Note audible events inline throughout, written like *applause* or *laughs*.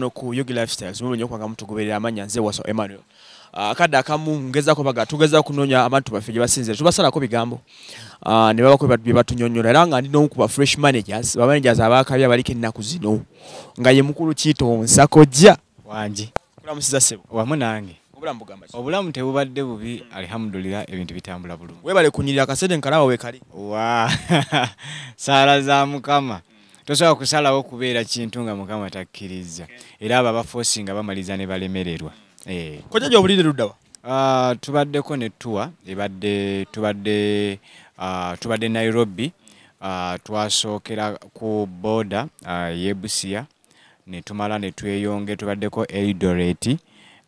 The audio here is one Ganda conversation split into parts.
no ku yogi lifestyles mulonyo kwanga mtu goberera amanya nze waso Emmanuel ah, akadde uh, akamu ngeza ko baga tugeza kunonya abantu bafije basinzira tubasala ko bigambo uh, ne baba ko batunyonyora era nga ndino ku fresh managers ba managers abaka bya bali kenna kuzino nga ye mukuru chito nsako jya wanji kula musiza sebo wa munange obulamu gamba obulamu te bubadde bubi mm. alhamdulillah ebintu bitambula bulungi we bale kunyirira kasede nkalawa we kali wa sala *laughs* za mukama tosobola kusalawo okubeera kintu nga mukama takkiriza era abo abafosi nga bamaliza ne balemererwa eh. koja gyobulire ruddawa ah, tubaddeko ne tuwa ebadde tubadde ah, tubadde nairobi ah, twasookera ku boda yebusia netumala netweyonge tubaddeko eldoreti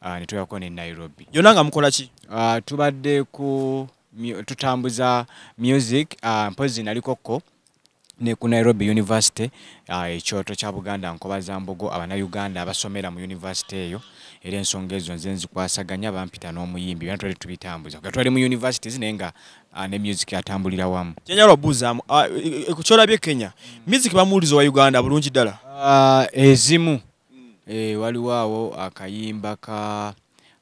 netwyako ne nairobi yona nga mukolaki tubadde ku tutambuza music mpozi nalikokko ne ku Nairobi University ekyoto kya Buganda nkobazambogo abanayuganda abasomera mu university eyo era ensonga ezo nze nzikwasaganya bampita n'omuyimbi bantu ali tubitambuza kati twali mu university zine nga ne music atambulira wamu kyenyala obuuzaamu e, kyolabye kenya music bamuwulizo wa uganda bulungi ddala ezimu eh, waliwo awo akayimba ka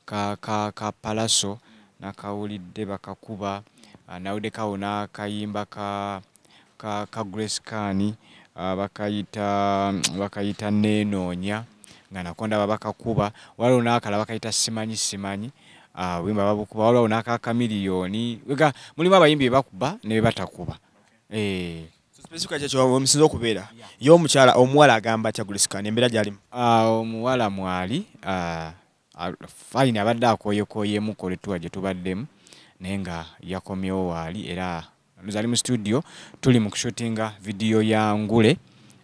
ka ka palaso nakawulidde bakakuba nawudekawo n'akayimba ka, ka, ka palaso, na ka grace can ah, bakayita bakayita nenoonya nga nakonda babakakuba waliwo nakala bakayita simanyi simanyi ah, wimba babukuba waliwo nakakamiliyoni ga mulimu abayimbi bebakuba nebebatakuba eh. omusinza okubeera yomukyala omuwala agamba kyagulisikani embeera gyalimu ah, omuwala mwali fine abadde akoyekoyemu koletuwa gye tubaddemu naye nga yakomyewo waali era nzali mu studio tuli mu kushootinga vidiyo ya ngule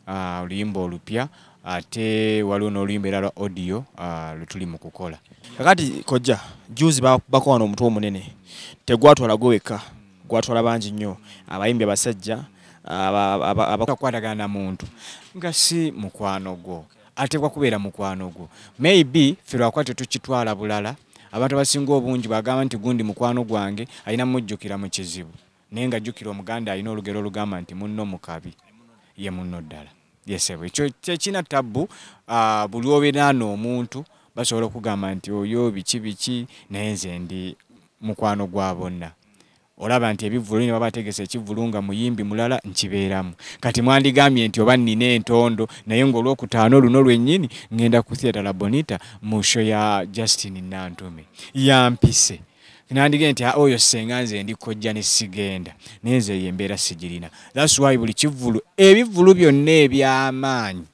ah, oluyimba uh, olupya ate uh, waliwo n'oluyimba era lwa audio uh, ah, lwetuli mu kukola kakati kojja juzi bako wano omutwe omunene tegwatwala gwewekka gwatwala bangi nnyo abayimbi abasajja abakakwatagana na muntu nga si mukwano gwo ateekwa kubeera mukwano gwo maybe fe lwakwate tukitwala bulala abantu abasinga obungi bagamba nti gundi mukwano gwange alina mujjukira mu kizibu naye ngajjukira omuganda alina olugero olugamba nti munno mukabi ye munno ddala yesebo ekyo kyekina tabu uh, ah, buli obeeraana omuntu basobola okugamba nti oyo biki biki naye nze ndi mukwano gwa bonna olaba nti ebivulunye babategesa ekivulu nga muyimbi mulala nkibeeramu kati mwandigambye nti oba nnina entondo naye ngaolwokutaano luno lwennyini ngenda ku theatre la bonita mu sho ya justin nantume yampise nandige nti oyo senga nze ndi kojja ne sigenda nenze eyo embeera sigirina thats why buli kivulu ebivulu byonna ebyamaanyi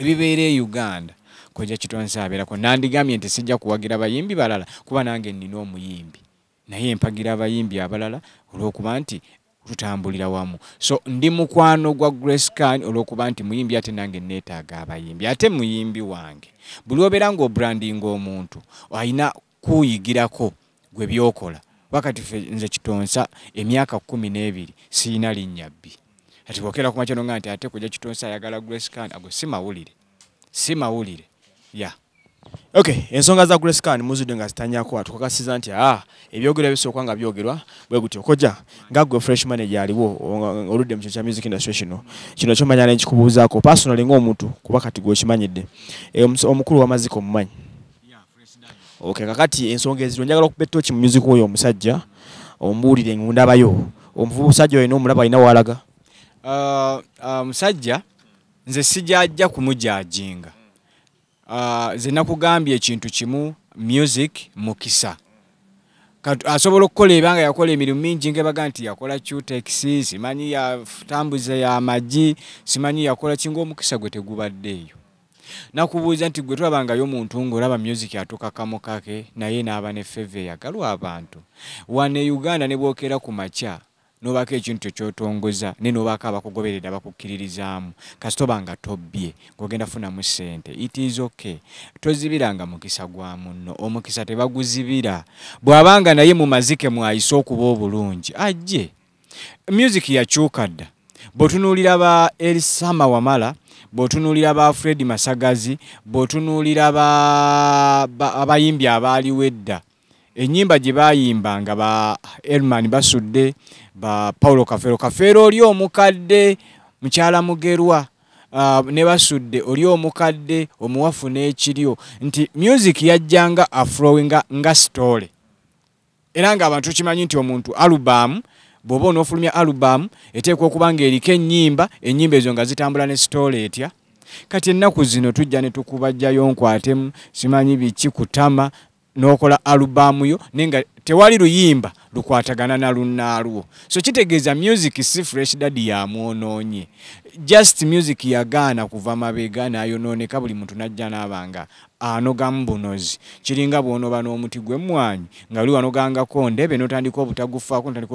ebibeera e uganda kojja kitonsaabeerako nandigambye nti sijja kuwagira bayimbi balala kuba nange nnina omuyimbi naye mpagira abayimbi abalala olwokuba nti tutambulira wamu so ndi mukwano gwa grace kan olwokuba nti muyimbi ate nange neetaaga abayimbi ate muyimbi wange buli obeera ngaobrandinga omuntu ayina kuyigirako gwe byokola wakati nze kitonsa emyaka kumi n'ebiri siina linnyabbi ati wokera kumakya nonga nti ate kuja kitonsa ayagala gresscan ago si mawulire si mawulire ya ok ensonga za gresscan muzudde nga zitanyako atukakasiza nti aa ah, ebyogerwa bisooka nga byogerwa bwe gutyo koja nga gwe fresh manage aliwo oludde mu kino kya music industry kino kino kyomanya nekikubuuzaako personali ng'omuntu kuba kati gwe okimanyidde e, omukulu wa maziko omumanyi okay kakati ensonga ezito njagala okubetta oki mumyuzik oyo omusajja ombuulire ngundabayo omuvubu musajja oyo nomulaba alina walaga uh, uh, musajja nze sijajja kumujajinga uh, nze nakugambye ekintu kimu music mukisa asobola okukola ebanga yakola emirimu mingi ngebaga nti yakola cutexi simanyi yatambuze yamagi simanyi yakola kinga omukisa gwe tegubaddeeyo nakubuuza nti gwe twabangayo omuntu ng'olaba music atuka kamukake naye n'aba ne feve yagalwa abantu wane uganda ne bwokera ku makya nobaako ekintu ekyotongoza ne nobaako abakugoberera abakukkiririzaamu kasitobanga tobbye ngaogenda funamu sente itis okay tozibiranga mukisa gwa muno omukisa tebaguzibira bw'abanga naye mu mazike mwayise okuba obulungi ajje music yakyuka dda bw'otunuulira ba elisama wamala bw'otunuulira ba fred masagazi bw'otunuulira abayimbi abaaliwo edda ennyimba gye baayimbanga ba elman basudde ba paulo kafeero kafeero oli omukadde mukyala mugerwa ne basudde oli omukadde omuwafu n'ekiryo nti music yajjanga aflowi nga sitole era ng'abantu tukimanyi nti omuntu alubamu bwoba onoofulumya alubamu eteekwa okuba ng'eriko ennyimba ennyimba ezo nga zitambula ne sitoola etya kati ennaku zino tujja ne tukubajjayo nkwatemu simanyi bikikutama nokola alubamu yo nenga tewali luyimba lukwatagana na lunaalwo so kitegeeza music si fresh dadi ya mwononye just music ya ghana kuva mabega nayonooneka buli muntu najja nabanga anoga mbunozi kiringa bwonoba n'omuti gwe mwanyi nga luli wanogangako ndebe notandika obutagufaako notandika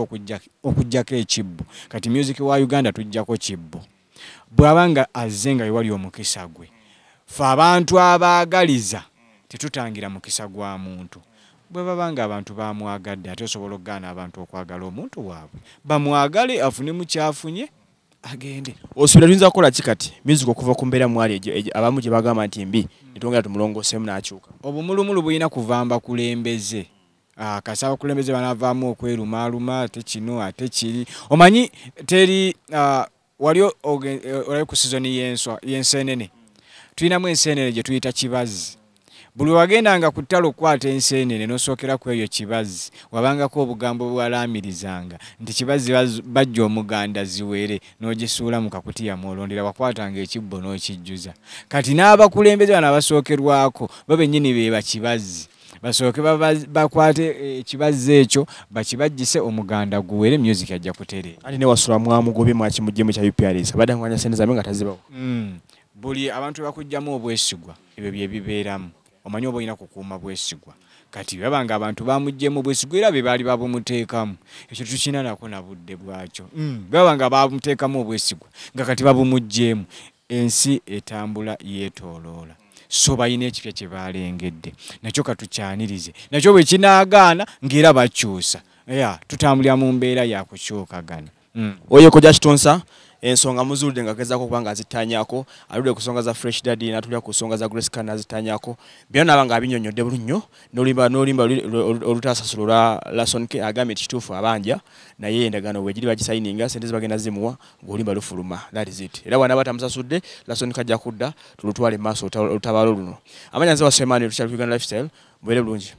okujjako ekibbo kati music wa uganda tujjako kibbo bwabanga azze nga ewali omukisa gwe fe abantu abaagaliza tetutangira mukisa gwa muntu bwe baba ng'abantu bamwagadde ate osobola okugaana abantu okwagala omuntu waabwe bamwagale afune mukyafunye agende osubira tuyinza kukola ki kati muzik okuva ku mbeera mwali abamu gye bagamba nti mbi netwongera tumulongooseemu n'akyuka obumulumulu bulina kuvamba kulembeze ah, kasi abakulembeze banavaamu okwerumaaluma ate kino ate kiri omanyi teri ah, wali eh, olabe ku sizoni yenswa yensenene tulinamu ensenene gye tuyita kibazi buli wagenda nga ku ttalo okkwata enseenene n'osookera ku eyo kibazzi wabangako obugambo bwalaamirizanga nti kibazzi bajja omuganda ziweere n'ogisuula mu kakutiya mwolondera wakwatanga ekibbo n'okijjuza kati n'abakulembeze bano abasookerwako babennyini beeba kibazzi basooke bakwate e, ekibazzi ekyo bakibajjise omuganda guwere music ajja kuterati newasula mwamugobe mwakimugjemu kya uprs abadanganya sente zame nga tazibawo hmm. buli abantu bakujjamu obwesigwa ebyo byebibeeramu omanyi oba olina kukuuma bwesigwa kati webanga abantu bamugjemu bwesigwa era bebaali babumuteekamu ekyo tukina nako nabudde bwakyo bebanga mm, bamuteekamu obwesigwa nga kati babumugjemu ensi etambula yeetoloola so balina ekipya kye baalengedde nakyo katukyanirize nakyo bwe kinaagaana ngaera bakyusa tutambulira mu mbeera yakukyokagana mm. oyo kojakitonsa ensonga muzulde ngagezaako kubanga azitanyako aludde ku songa za fresh daddy natulya ku songa za grace kan azitanyako byona abanga abinyonyodde bulunnyo nolimba nolimba olutasasula olu, olu, lason ke agambye kituufu abanja naye endagaano wegiri bagisayininga sente zibagenda zimuwa ngaolimba lufuluma that is it era bwana batamusasudde lason ke ajja kudda tulutwale maaso olutabaalo luno amanya nze wasemaani tukyali kuganda lifestyle mubeere bulungi